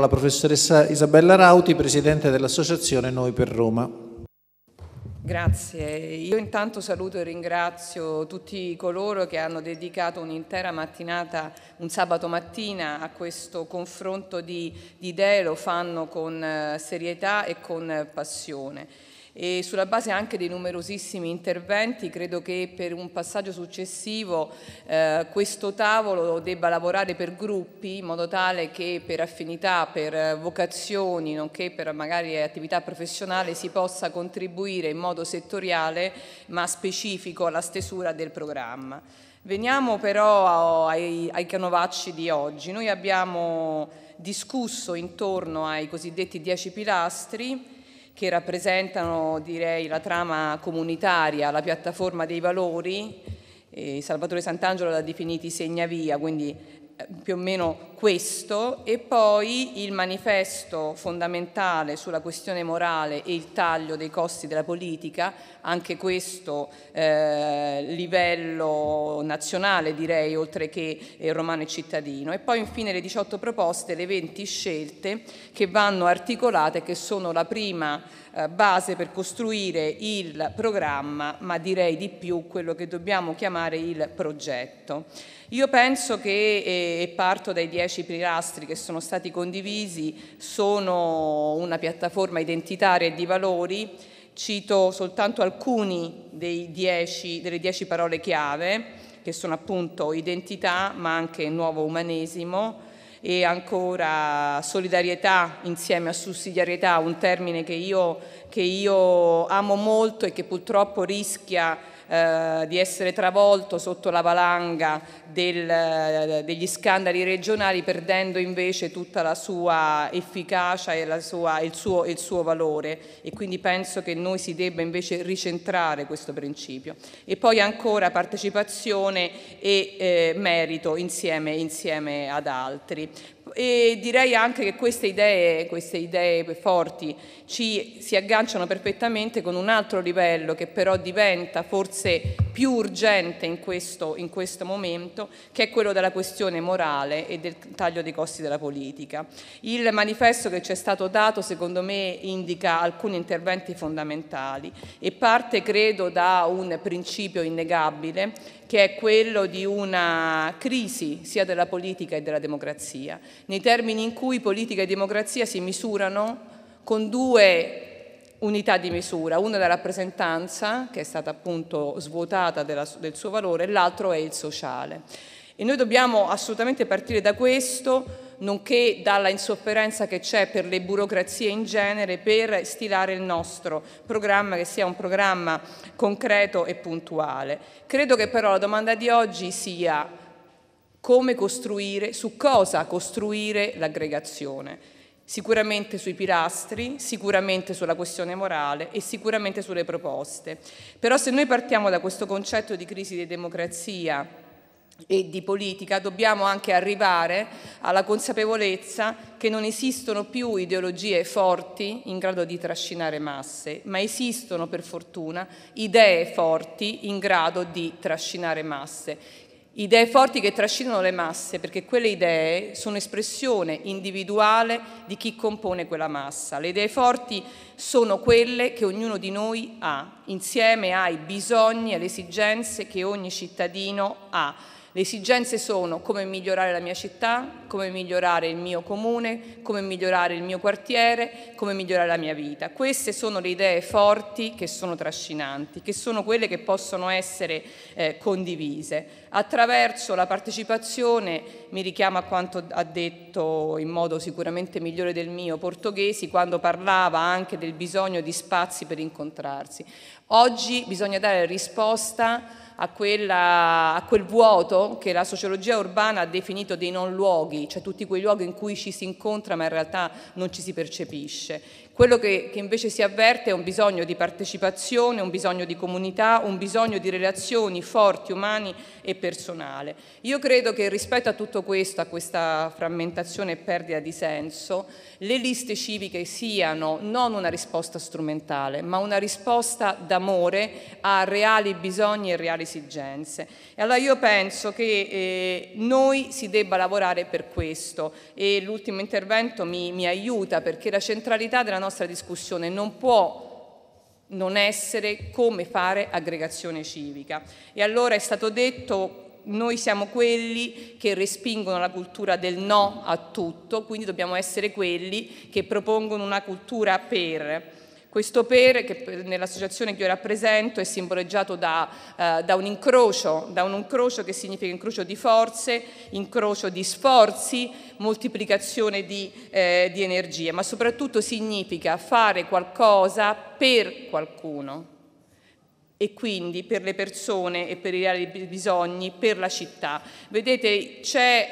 La professoressa Isabella Rauti, presidente dell'associazione Noi per Roma. Grazie, io intanto saluto e ringrazio tutti coloro che hanno dedicato un'intera mattinata, un sabato mattina a questo confronto di, di idee, lo fanno con eh, serietà e con eh, passione e sulla base anche dei numerosissimi interventi credo che per un passaggio successivo eh, questo tavolo debba lavorare per gruppi in modo tale che per affinità, per vocazioni, nonché per magari attività professionale si possa contribuire in modo settoriale ma specifico alla stesura del programma. Veniamo però ai, ai canovacci di oggi. Noi abbiamo discusso intorno ai cosiddetti dieci pilastri che rappresentano direi la trama comunitaria, la piattaforma dei valori. Eh, Salvatore Sant'Angelo l'ha definiti segnavia, quindi eh, più o meno questo e poi il manifesto fondamentale sulla questione morale e il taglio dei costi della politica, anche questo eh, livello nazionale direi oltre che eh, romano e cittadino e poi infine le 18 proposte, le 20 scelte che vanno articolate che sono la prima eh, base per costruire il programma ma direi di più quello che dobbiamo chiamare il progetto. Io penso che, eh, e parto dai 10 dieci pilastri che sono stati condivisi sono una piattaforma identitaria e di valori. Cito soltanto alcuni dieci, delle dieci parole chiave, che sono appunto identità, ma anche nuovo umanesimo, e ancora solidarietà insieme a sussidiarietà, un termine che io, che io, amo molto e che purtroppo rischia di eh, di essere travolto sotto la valanga del, eh, degli scandali regionali perdendo invece tutta la sua efficacia e sua, il, suo, il suo valore e quindi penso che noi si debba invece ricentrare questo principio. E poi ancora partecipazione e eh, merito insieme, insieme ad altri. E direi anche che queste idee, queste idee forti ci, si agganciano perfettamente con un altro livello che però diventa forse più urgente in questo, in questo momento, che è quello della questione morale e del taglio dei costi della politica. Il manifesto che ci è stato dato secondo me indica alcuni interventi fondamentali e parte credo da un principio innegabile che è quello di una crisi sia della politica che della democrazia, nei termini in cui politica e democrazia si misurano con due unità di misura, una è la rappresentanza che è stata appunto svuotata della, del suo valore e l'altro è il sociale. E noi dobbiamo assolutamente partire da questo, nonché dalla insofferenza che c'è per le burocrazie in genere, per stilare il nostro programma, che sia un programma concreto e puntuale. Credo che però la domanda di oggi sia come costruire, su cosa costruire l'aggregazione. Sicuramente sui pilastri, sicuramente sulla questione morale e sicuramente sulle proposte. Però se noi partiamo da questo concetto di crisi di democrazia, e di politica dobbiamo anche arrivare alla consapevolezza che non esistono più ideologie forti in grado di trascinare masse, ma esistono per fortuna idee forti in grado di trascinare masse. Idee forti che trascinano le masse perché quelle idee sono espressione individuale di chi compone quella massa. Le idee forti sono quelle che ognuno di noi ha, insieme ai bisogni e alle esigenze che ogni cittadino ha le esigenze sono come migliorare la mia città, come migliorare il mio comune, come migliorare il mio quartiere, come migliorare la mia vita. Queste sono le idee forti che sono trascinanti, che sono quelle che possono essere eh, condivise. Attraverso la partecipazione, mi richiamo a quanto ha detto in modo sicuramente migliore del mio Portoghesi, quando parlava anche del bisogno di spazi per incontrarsi. Oggi bisogna dare risposta a, quella, a, quel vuoto che la sociologia urbana ha definito dei non luoghi, cioè tutti quei luoghi in cui ci si incontra ma in realtà non ci si percepisce. Quello che, che, invece si avverte è un bisogno di partecipazione, un bisogno di comunità, un bisogno di relazioni forti, umani e personale. Io credo che rispetto a tutto questo, a questa frammentazione e perdita di senso, le liste civiche siano non una risposta strumentale, ma una risposta d'amore a reali bisogni e reali esigenze. E allora io penso che eh, noi si debba lavorare per questo e l'ultimo intervento mi, mi aiuta perché la centralità della nostra discussione non può non essere come fare aggregazione civica. E allora è stato detto noi siamo quelli che respingono la cultura del no a tutto, quindi dobbiamo essere quelli che propongono una cultura per. Questo per, che nell'associazione che io rappresento, è simboleggiato da, eh, da, un incrocio, da un incrocio che significa incrocio di forze, incrocio di sforzi, moltiplicazione di, eh, di energie, ma soprattutto significa fare qualcosa per qualcuno e quindi per le persone e per i reali bisogni, per la città. Vedete, c'è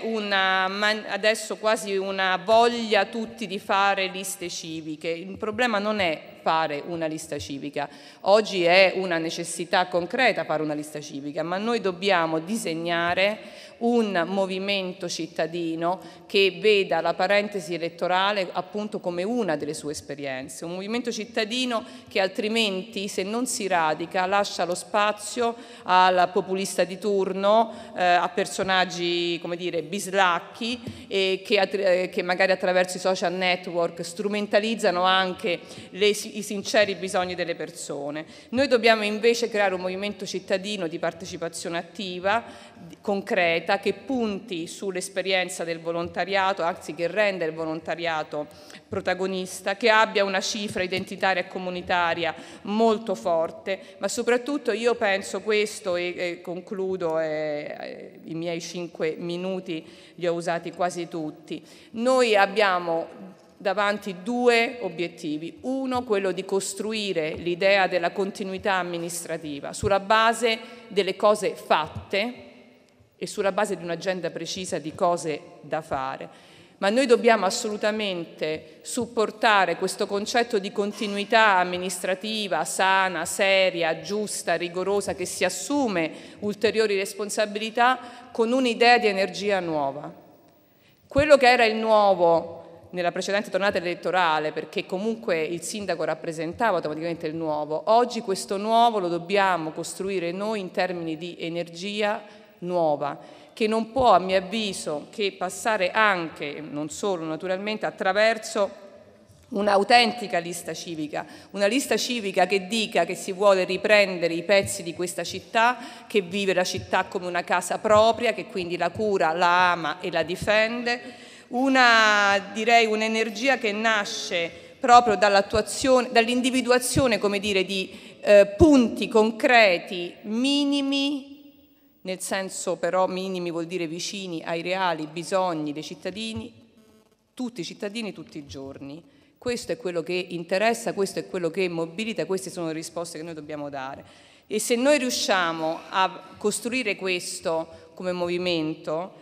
adesso quasi una voglia tutti di fare liste civiche. Il problema non è fare una lista civica. Oggi è una necessità concreta fare una lista civica, ma noi dobbiamo disegnare un movimento cittadino che veda la parentesi elettorale appunto come una delle sue esperienze, un movimento cittadino che altrimenti se non si radica lascia lo spazio al populista di turno, eh, a personaggi come dire bislacchi eh, che, che, magari attraverso i social network strumentalizzano anche le, i sinceri bisogni delle persone. Noi dobbiamo invece creare un movimento cittadino di partecipazione attiva, concreta, che punti sull'esperienza del volontariato, anzi che renda il volontariato protagonista, che abbia una cifra identitaria e comunitaria molto forte, ma soprattutto io penso questo e, e concludo, e, i miei cinque minuti li ho usati quasi tutti, noi abbiamo davanti due obiettivi. Uno, quello di costruire l'idea della continuità amministrativa sulla base delle cose fatte e sulla base di un'agenda precisa di cose da fare. Ma noi dobbiamo assolutamente supportare questo concetto di continuità amministrativa sana, seria, giusta, rigorosa, che si assume ulteriori responsabilità con un'idea di energia nuova. Quello che era il nuovo nella precedente tornata elettorale perché comunque il sindaco rappresentava automaticamente il nuovo. Oggi questo nuovo lo dobbiamo costruire noi in termini di energia nuova che non può a mio avviso che passare anche, non solo naturalmente, attraverso un'autentica lista civica, una lista civica che dica che si vuole riprendere i pezzi di questa città, che vive la città come una casa propria, che quindi la cura, la ama e la difende una, direi, un'energia che nasce proprio dall'individuazione come dire, di eh, punti concreti, minimi, nel senso però minimi vuol dire vicini ai reali bisogni dei cittadini, tutti i cittadini tutti i giorni. Questo è quello che interessa, questo è quello che mobilita, queste sono le risposte che noi dobbiamo dare. E se noi riusciamo a costruire questo come movimento,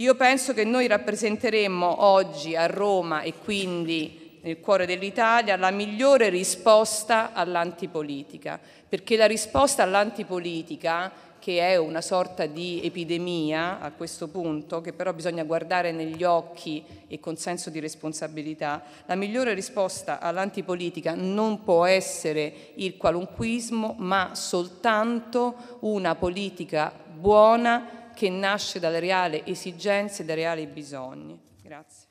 io penso che noi rappresenteremmo oggi a Roma e quindi nel cuore dell'Italia la migliore risposta all'antipolitica, perché la risposta all'antipolitica che è una sorta di epidemia a questo punto, che però bisogna guardare negli occhi e con senso di responsabilità, la migliore risposta all'antipolitica non può essere il qualunquismo, ma soltanto una politica buona che nasce dalle reali esigenze e dai reali bisogni. Grazie.